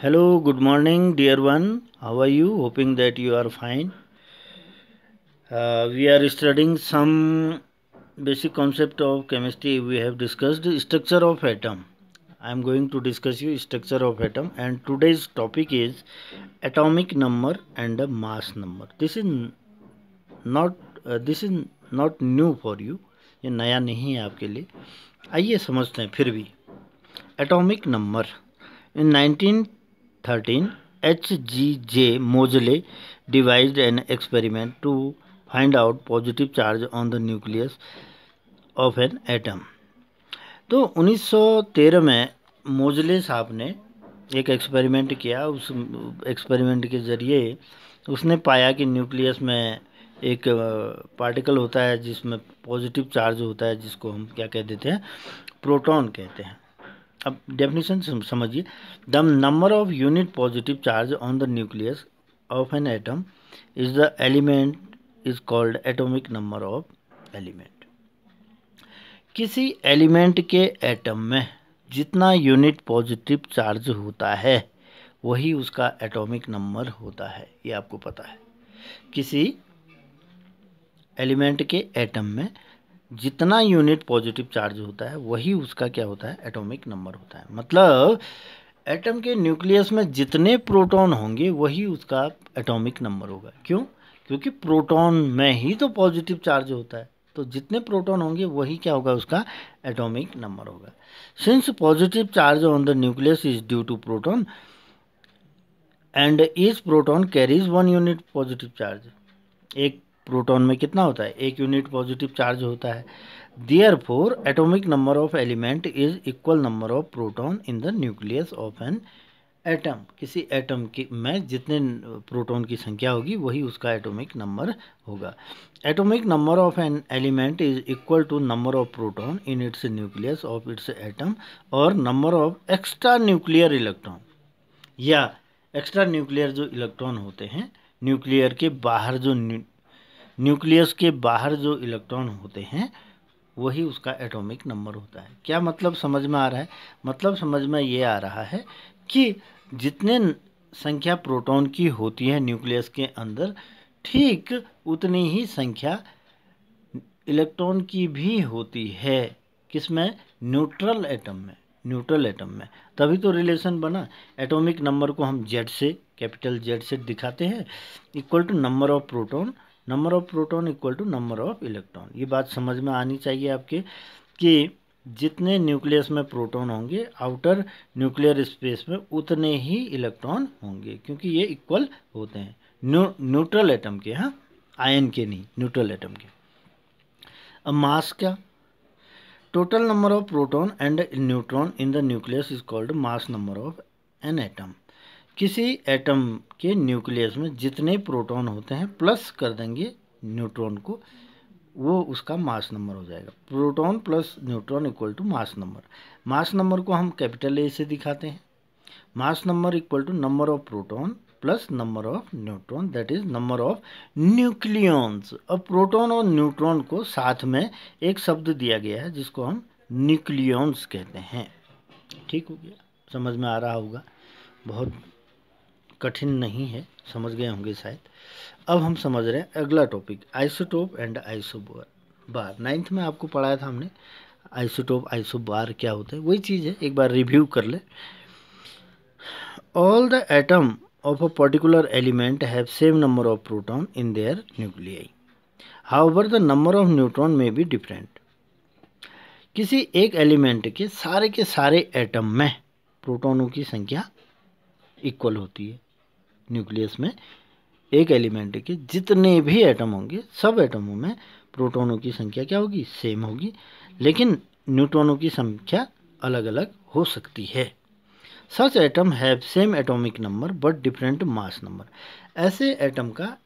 hello good morning dear one how are you hoping that you are fine uh, we are studying some basic concept of chemistry we have discussed structure of atom i am going to discuss you structure of atom and today's topic is atomic number and the mass number this is not uh, this is not new for you ये नया नहीं है आपके लिए आइए समझते हैं फिर भी atomic number in 19 thirteen H G J Moseley devised an experiment to find out positive charge on the nucleus of an atom तो 1913 में मोजले साहब ने एक एक्सपेरिमेंट किया उस एक्सपेरिमेंट के ज़रिए उसने पाया कि न्यूक्लियस में एक पार्टिकल होता है जिसमें पॉजिटिव चार्ज होता है जिसको हम क्या कह देते हैं प्रोटॉन कहते हैं अब डेफिनेशन समझिए the number of unit positive charge on the nucleus of an atom is the element is called atomic number of element किसी एलिमेंट के एटम में जितना यूनिट पॉजिटिव चार्ज होता है वही उसका एटॉमिक नंबर होता है ये आपको पता है किसी एलिमेंट के एटम में जितना यूनिट पॉजिटिव चार्ज होता है वही उसका क्या होता है एटॉमिक नंबर होता है मतलब एटम के न्यूक्लियस में जितने प्रोटॉन होंगे वही उसका एटॉमिक नंबर होगा क्यों क्योंकि प्रोटॉन में ही तो पॉजिटिव चार्ज होता है तो जितने प्रोटॉन होंगे वही क्या होगा उसका एटॉमिक नंबर होगा since positive charge on the nucleus is due to proton and इस proton carries one unit positive charge एक प्रोटॉन में कितना होता है एक यूनिट पॉजिटिव चार्ज होता है therefore atomic number of element is equal number of proton in the nucleus of an atom किसी एटम के में जितने प्रोटॉन की संख्या होगी वही उसका एटॉमिक नंबर होगा atomic number of an element is equal to number of proton in its nucleus of its atom और number of extra nuclear electron या एक्स्ट्रा न्यूक्लियर जो इलेक्ट्रॉन होते हैं न्यूक्लियर के बाहर जो न्यूक्लियस के बाहर जो इलेक्ट्रॉन होते हैं वही उसका एटॉमिक नंबर होता है क्या मतलब समझ में आ रहा है मतलब समझ में ये आ रहा है कि जितने संख्या प्रोटॉन की होती है न्यूक्लियस के अंदर ठीक उतनी ही संख्या इलेक्ट्रॉन की भी होती है किसमें न्यूट्रल एटम में न्यूट्रल एटम में तभी तो रिलेशन बना एटॉमिक नंबर को हम जेड से कैपिटल जेड से दिखाते हैं equal to number of proton number of proton equal to number of electron ये बात समझ में आनी चाहिए आपके कि जितने न्यूक्लियस में प्रोटॉन होंगे आउटर न्यूक्लियर स्पेस में उतने ही इलेक्ट्रॉन होंगे क्योंकि ये इक्वल होते हैं न्यू न्यूट्रल एटम के हाँ आयन के नहीं न्यूट्रल एटम के अब मास क्या total number of proton and neutron in the nucleus is called mass number of an atom किसी एटम के न्यूक्लियस में जितने प्रोटॉन होते हैं प्लस कर देंगे न्यूट्रॉन को वो उसका मास नंबर हो जाएगा proton plus neutron equal to mass number mass number को हम कैपिटल ए से दिखाते हैं mass number equal to number of proton plus number of neutron that is number of nucleons अब प्रोटॉन और न्यूट्रॉन को साथ में एक शब्द दिया गया है जिसको हम न्यूक्लियंस कहते हैं ठीक हो गया समझ में आ रहा होगा बहुत कठिन नहीं है समझ गए होंगे शायद अब हम समझ रहे हैं अगला टॉपिक आइसोटोप एंड आइसोबार बार नाइन्थ में आपको पढ़ाया था हमने आइसोटोप आइसोबार क्या होता है वही चीज़ है एक बार रिव्यू कर ले all the atom of a particular element have same number of proton in their nuclei however the number of neutron में भी डिफरेंट किसी एक एलिमेंट के सारे के सारे एटम में प्रोटोनों की संख्या इक्वल होती है न्यूक्लियस में एक एलिमेंट के जितने भी एटम होंगे सब एटमों में प्रोटोनों की संख्या क्या होगी सेम होगी लेकिन न्यूट्रॉनों की संख्या अलग अलग हो सकती है such atom have same atomic number but different mass number ऐसे एटम का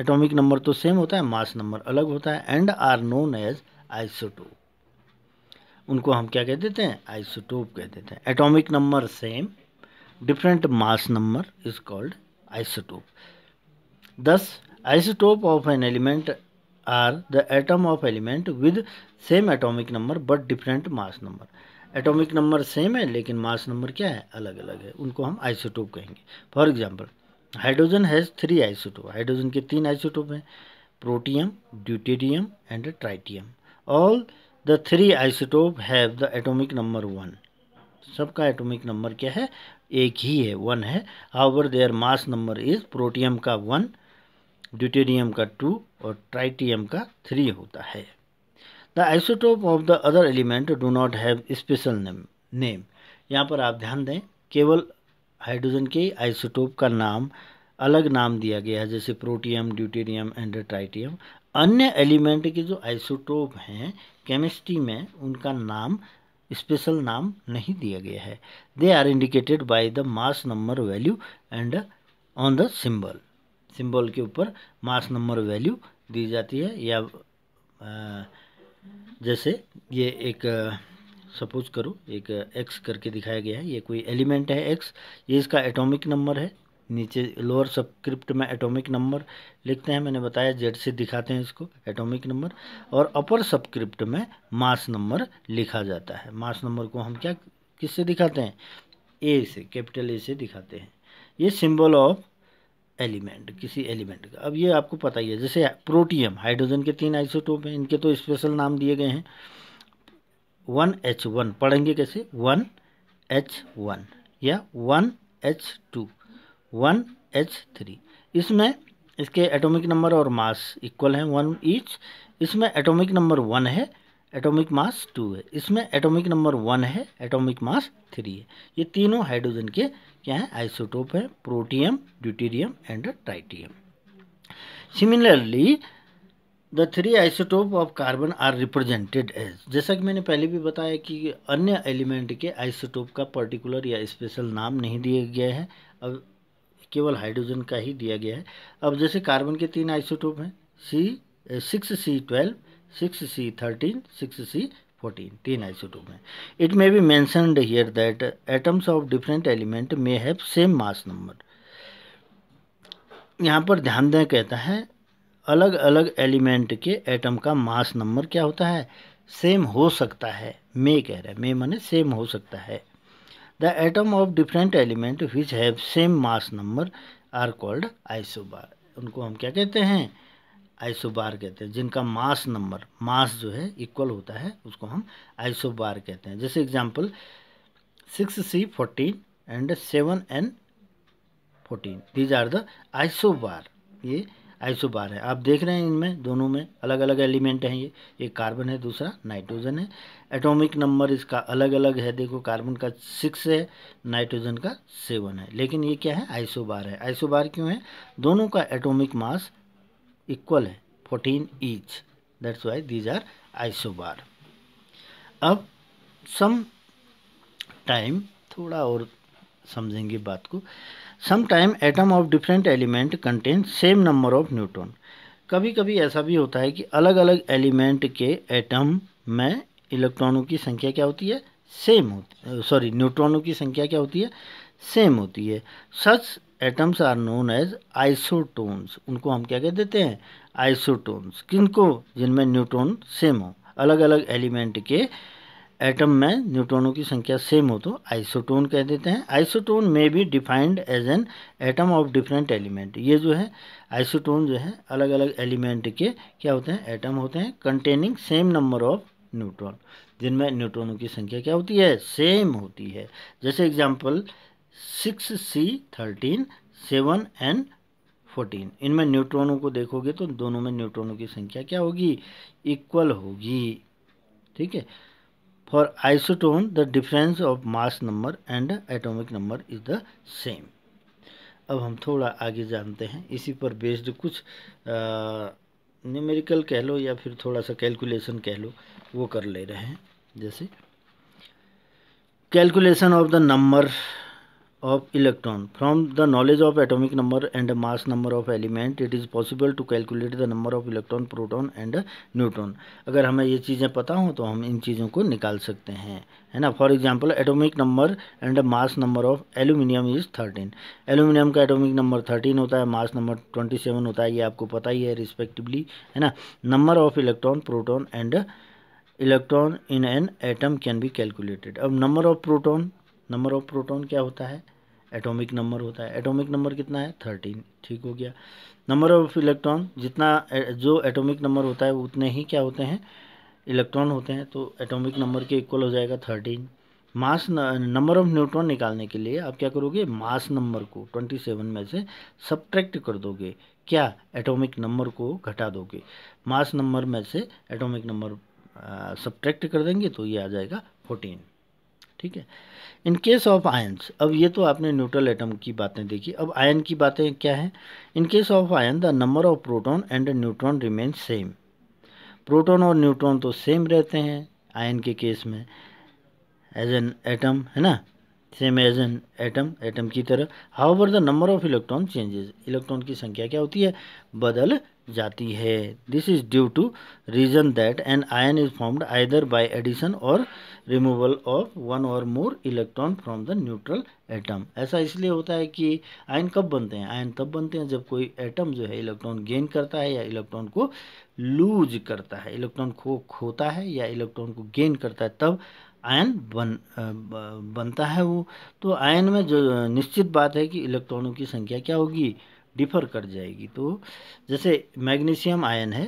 एटॉमिक नंबर तो सेम होता है मास नंबर अलग होता है and are known as isotope उनको हम क्या कह देते हैं आइसोटोप कह देते हैं atomic number same different mass number is called isotope. Thus, isotope of an element are the atom of element with same atomic number but different mass number. Atomic number same है लेकिन mass number क्या है अलग अलग है उनको हम isotope कहेंगे for example hydrogen has three isotope hydrogen के तीन आइसोटोप हैं protium deuterium and tritium all the three isotope have the atomic number one सबका एटॉमिक नंबर क्या है एक ही है वन है however their mass number is protium का वन ड्यूटेरियम का टू और ट्राइटियम का थ्री होता है the isotope of the other element do not have special name name यहाँ पर आप ध्यान दें केवल हाइड्रोजन के आइसोटोप का नाम अलग नाम दिया गया है जैसे प्रोटियम ड्यूटेरियम एंड ट्राइटियम अन्य एलिमेंट के जो आइसोटोप हैं केमिस्ट्री में उनका नाम स्पेशल नाम नहीं दिया गया है they are indicated by the mass number value and on the symbol symbol के ऊपर मास नंबर वैल्यू दी जाती है या जैसे ये एक सपोज करो एक एक्स करके दिखाया गया है ये कोई एलिमेंट है एक्स ये इसका एटॉमिक नंबर है नीचे लोअर सबक्रिप्ट में एटॉमिक नंबर लिखते हैं मैंने बताया जेड से दिखाते हैं इसको एटॉमिक नंबर और अपर सबक्रिप्ट में मास नंबर लिखा जाता है मास नंबर को हम क्या किससे दिखाते हैं ए से कैपिटल ए से दिखाते हैं ये सिंबल ऑफ एलिमेंट किसी एलिमेंट का अब ये आपको पता ही है जैसे प्रोटियम हाइड्रोजन के तीन आइसोटोप हैं इनके तो स्पेशल नाम दिए गए हैं वन एच वन पढ़ेंगे कैसे वन एच वन या one H two one H three इसमें इसके एटॉमिक नंबर और मास इक्वल हैं वन ईच इसमें एटॉमिक नंबर वन है एटॉमिक मास टू है इसमें एटॉमिक नंबर वन है एटॉमिक मास थ्री है ये तीनों हाइड्रोजन के क्या हैं आइसोटोप है protium deuterium and tritium similarly the three isotope of carbon are represented as जैसा कि मैंने पहले भी बताया कि अन्य एलिमेंट के आइसोटोप का पर्टिकुलर या स्पेशल नाम नहीं दिए गए हैं अब केवल हाइड्रोजन का ही दिया गया है अब जैसे कार्बन के तीन आइसोटोप हैं C six C twelve six C thirteen six C fourteen तीन आइसोटोप हैं it may be mentioned here that atoms of different element may have same mass number यहाँ पर ध्यान दें कहता है अलग अलग एलिमेंट के एटम का मास नंबर क्या होता है सेम हो सकता है मे कह रहा है मे माने सेम हो सकता है The atom of different element which have same mass number are called isobar. उनको हम क्या कहते हैं आइसोबार कहते हैं जिनका मास नंबर मास जो है इक्वल होता है उसको हम आइसोबार कहते हैं जैसे example six C fourteen and seven N fourteen these are the isobar ये आइसो बार है आप देख रहे हैं इनमें दोनों में अलग अलग एलिमेंट हैं ये एक कार्बन है दूसरा नाइट्रोजन है एटॉमिक नंबर इसका अलग अलग है देखो कार्बन का सिक्स है नाइट्रोजन का सेवन है लेकिन ये क्या है आइसो बार है आइसो बार क्यों है दोनों का एटॉमिक मास इक्वल है fourteen each that's why these are isobar अब सम टाइम थोड़ा और समझेंगे बात को sometime atom of different element contain same number of neutron कभी कभी ऐसा भी होता है कि अलग अलग एलिमेंट के एटम में इलेक्ट्रॉनों की संख्या क्या होती है सेम होती सॉरी न्यूट्रॉनों की संख्या क्या होती है सेम होती है such atoms are known as isotones उनको हम क्या कह देते हैं आइसोटोन्स किनको जिनमें न्यूट्रॉन सेम हो अलग अलग एलिमेंट के एटम में न्यूट्रॉनों की संख्या सेम हो तो आइसोटोन कह देते हैं आइसोटोन में भी defined as an atom of different element ये जो है आइसोटोन जो है अलग अलग एलिमेंट के क्या होते हैं एटम होते हैं containing same number of neutron जिनमें न्यूट्रॉनों की संख्या क्या होती है सेम होती है जैसे example six C thirteen seven and fourteen इनमें न्यूट्रॉनों को देखोगे तो दोनों में न्यूट्रॉनों की संख्या क्या होगी इक्वल होगी ठीक है For isotone, the difference of mass number and atomic number is the same. अब हम थोड़ा आगे जानते हैं इसी पर बेस्ड कुछ न्यूमेरिकल कह लो या फिर थोड़ा सा कैलकुलेशन कह लो वो कर ले रहे हैं जैसे calculation of the number of electron from the knowledge of atomic number and mass number of element it is possible to calculate the number of electron proton and neutron अगर हमें ये चीज़ें पता हों तो हम इन चीज़ों को निकाल सकते हैं है ना for example atomic number and mass number of aluminium is thirteen aluminium का एटॉमिक नंबर थर्टीन होता है मास नंबर ट्वेंटी सेवन होता है ये आपको पता ही है रिस्पेक्टिवली है ना number of electron proton and electron in an atom can be calculated अब number of proton number of proton क्या होता है एटॉमिक नंबर होता है एटॉमिक नंबर कितना है थर्टीन ठीक हो गया नंबर ऑफ इलेक्ट्रॉन जितना जो एटॉमिक नंबर होता है उतने ही क्या होते हैं इलेक्ट्रॉन होते हैं तो एटॉमिक नंबर के इक्वल हो जाएगा thirteen mass number of neutron निकालने के लिए आप क्या करोगे मास नंबर को ट्वेंटी सेवन में से सब्ट्रैक्ट कर दोगे क्या एटॉमिक नंबर को घटा दोगे मास नंबर में से एटॉमिक नंबर सब्ट्रैक्ट कर देंगे तो ये आ जाएगा फोर्टीन ठीक है इन केस ऑफ आयन्स अब ये तो आपने न्यूट्रल एटम की बातें देखी अब आयन की बातें क्या हैं in case of ion the number of proton and neutron remain same proton और न्यूट्रॉन तो सेम रहते हैं आयन के केस में एज एन एटम है ना same as an atom atom की तरह how the number of electron changes electron की संख्या क्या होती है बदल जाती है this is due to reason that an ion is formed either by addition or removal of one or more electron from the neutral atom ऐसा इसलिए होता है कि आयन कब बनते हैं आयन तब बनते हैं जब कोई एटम जो है इलेक्ट्रॉन गेन करता है या इलेक्ट्रॉन को लूज करता है इलेक्ट्रॉन खो खोता है या इलेक्ट्रॉन को गेन करता है तब आयन बन बनता है वो तो आयन में जो निश्चित बात है कि इलेक्ट्रॉनों की संख्या क्या होगी डिफर कर जाएगी तो जैसे मैग्नीशियम आयन है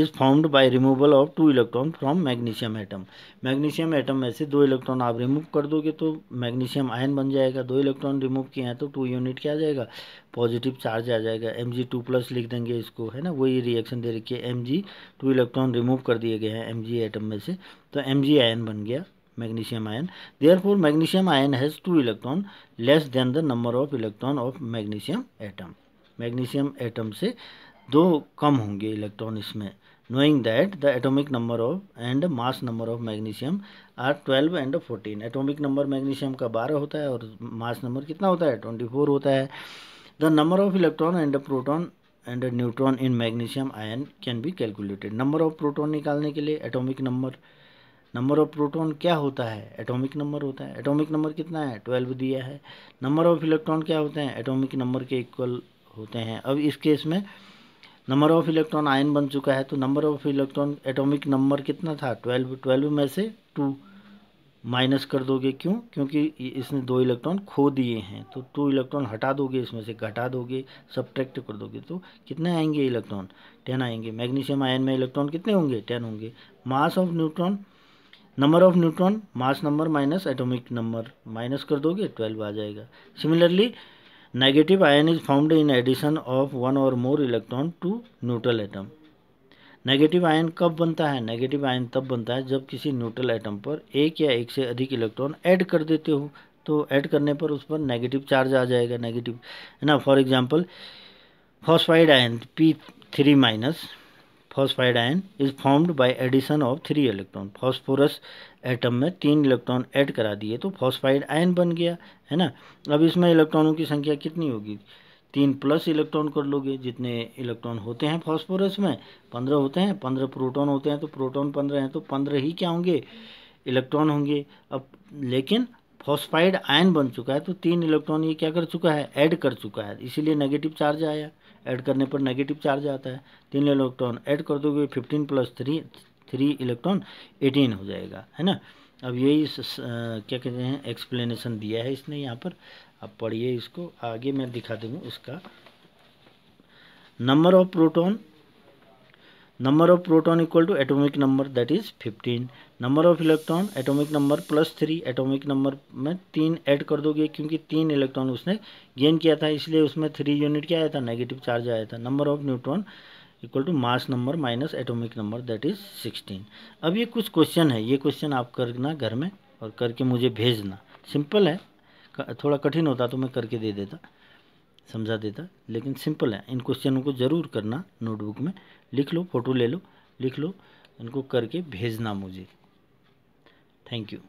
is found by removal of two electron from magnesium atom magnesium atom में से दो इलेक्ट्रॉन आप रिमूव कर दोगे तो मैग्नीशियम आयन बन जाएगा दो इलेक्ट्रॉन रिमूव किए हैं तो टू यूनिट क्या आ जाएगा पॉजिटिव चार्ज आ जाएगा एम जी टू प्लस लिख देंगे इसको है ना वही रिएक्शन दे रखिए M G two electron remove कर दिए गए हैं एम जी एटम में से तो एम जी आयन बन गया magnesium ion therefore magnesium ion has two electron less than the number of electron of magnesium atom magnesium atom से दो कम होंगे इलेक्ट्रॉन इसमें knowing that the atomic number of and mass number of magnesium are twelve and fourteen atomic number magnesium का बारह होता है और मास नंबर कितना होता है ट्वेंटी फोर होता है the number of electron and proton and neutron in magnesium ion can be calculated number of proton निकालने के लिए atomic number number of proton क्या होता है एटॉमिक नंबर होता है एटॉमिक नंबर कितना है ट्वेल्व दिया है नंबर ऑफ इलेक्ट्रॉन क्या होते हैं एटॉमिक नंबर के इक्वल होते हैं अब इस केस में नंबर ऑफ इलेक्ट्रॉन आयन बन चुका है तो number of electron atomic number कितना था ट्वेल्व ट्वेल्व में से टू माइनस कर दोगे क्यों क्योंकि इसने दो इलेक्ट्रॉन खो दिए हैं तो टू इलेक्ट्रॉन हटा दोगे इसमें से घटा दोगे सब्ट्रैक्ट कर दोगे तो कितने आएंगे इलेक्ट्रॉन टेन आएंगे मैग्नीशियम आयन में इलेक्ट्रॉन कितने होंगे टेन होंगे mass of neutron number of neutron mass number minus atomic number minus कर दोगे ट्वेल्व आ जाएगा similarly negative ion is found in addition of one or more electron to neutral atom negative ion कब बनता है negative ion तब बनता है जब किसी न्यूट्रल एटम पर एक या एक से अधिक इलेक्ट्रॉन ऐड कर देते हो तो ऐड करने पर उस पर नेगेटिव चार्ज आ जाएगा नेगेटिव है ना for example phosphide ion P three minus phosphide ion is formed by addition of three electron phosphorus atom में तीन इलेक्ट्रॉन ऐड करा दिए तो फॉस्फाइड आयन बन गया है ना अब इसमें इलेक्ट्रॉनों की संख्या कितनी होगी तीन प्लस इलेक्ट्रॉन कर लोगे जितने इलेक्ट्रॉन होते हैं फॉस्फोरस में पंद्रह होते हैं पंद्रह प्रोटॉन होते हैं तो प्रोटॉन पंद्रह हैं तो पंद्रह ही क्या होंगे इलेक्ट्रॉन होंगे अब लेकिन फॉस्फाइड आयन बन चुका है तो तीन इलेक्ट्रॉन ये क्या कर चुका है ऐड कर चुका है इसीलिए नेगेटिव चार्ज आया ऐड करने पर नेगेटिव चार्ज आता है तीन इलेक्ट्रॉन ऐड कर दोगे fifteen plus three three electron eighteen हो जाएगा है ना अब यही क्या कहते हैं एक्सप्लेनेशन दिया है इसने यहाँ पर अब पढ़िए इसको आगे मैं दिखा दूँगा उसका number of proton number of proton equal to atomic number that is fifteen number of electron atomic number plus three atomic number में तीन ऐड कर दोगे क्योंकि तीन इलेक्ट्रॉन उसने गेन किया था इसलिए उसमें थ्री यूनिट क्या आया था नेगेटिव चार्ज आया था number of neutron equal to mass number minus atomic number that is sixteen अब ये कुछ क्वेश्चन है ये क्वेश्चन आप करना घर में और करके मुझे भेजना सिंपल है थोड़ा कठिन होता तो मैं करके दे देता समझा देता लेकिन सिंपल है इन क्वेश्चनों को ज़रूर करना नोटबुक में लिख लो फ़ोटो ले लो लिख लो इनको करके भेजना मुझे थैंक यू